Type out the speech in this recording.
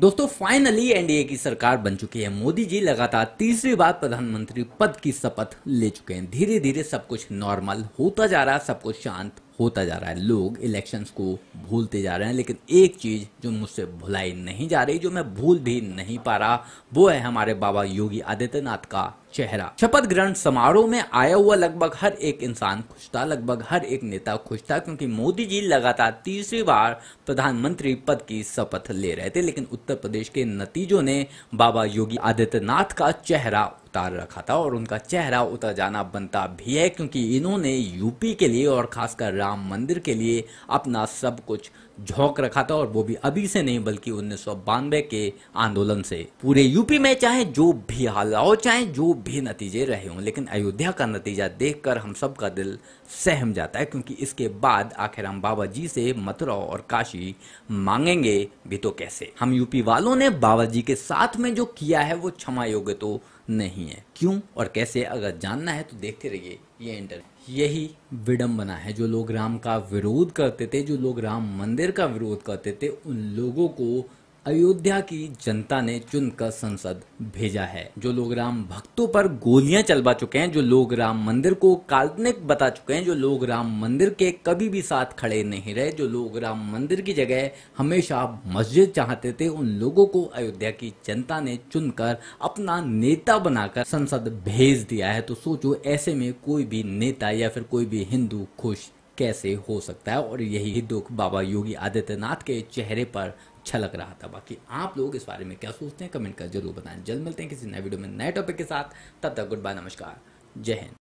दोस्तों finally NDA की सरकार बन चुकी है मोदी जी लगातार तीसरी बार प्रधानमंत्री पद की शपथ ले चुके हैं धीरे धीरे सब कुछ नॉर्मल होता जा रहा है सब कुछ शांत होता जा रहा है लोग इलेक्शंस को भूलते जा रहे हैं लेकिन एक चीज़ जो मुझसे भुलाई नहीं जा रही जो मैं भूल भी नहीं पा रहा वो है हमारे बाबा योगी आदित्यनाथ का चेहरा शपथ ग्रहण समारोह में आया हुआ लगभग हर एक इंसान खुश था लगभग हर एक नेता खुश था क्योंकि मोदी जी लगातार तीसरी बार प्रधानमंत्री पद की शपथ ले रहे थे लेकिन उत्तर प्रदेश के नतीजों ने बाबा योगी आदित्यनाथ का चेहरा तार रखा था और उनका चेहरा उतर जाना बनता भी है क्योंकि इन्होंने यूपी के लिए और खासकर राम मंदिर के लिए अपना सब कुछ झोंक रखा था और वो भी अभी से नहीं बल्कि उन्नीस के आंदोलन से पूरे यूपी में चाहे जो भी हाल चाहे जो भी नतीजे रहे हों लेकिन अयोध्या का नतीजा देखकर हम सब का दिल सहम जाता है क्योंकि इसके बाद आखिर हम बाबा जी से मथुरा और काशी मांगेंगे भी तो कैसे हम यूपी वालों ने बाबा जी के साथ में जो किया है वो क्षमा योग्य तो नहीं है क्यों और कैसे अगर जानना है तो देखते रहिए ये इंटर यही विडम्बना है जो लोग राम का विरोध करते थे जो लोग राम मंदिर का विरोध करते थे उन लोगों को अयोध्या की जनता ने चुनकर संसद भेजा है जो लोग राम भक्तों पर गोलियां चलवा चुके हैं जो लोग राम मंदिर को काल्पनिक बता चुके हैं जो लोग राम मंदिर के कभी भी साथ खड़े नहीं रहे जो लोग राम मंदिर की जगह हमेशा मस्जिद चाहते थे उन लोगों को अयोध्या की जनता ने चुनकर अपना नेता बनाकर संसद भेज दिया है तो सोचो ऐसे में कोई भी नेता या फिर कोई भी हिंदू खुश कैसे हो सकता है और यही दुख बाबा योगी आदित्यनाथ के चेहरे पर छलक रहा था बाकी आप लोग इस बारे में क्या सोचते हैं कमेंट कर जरूर बताएं जल्द मिलते हैं किसी नए वीडियो में नए टॉपिक के साथ तब तक गुड बाय नमस्कार जय हिंद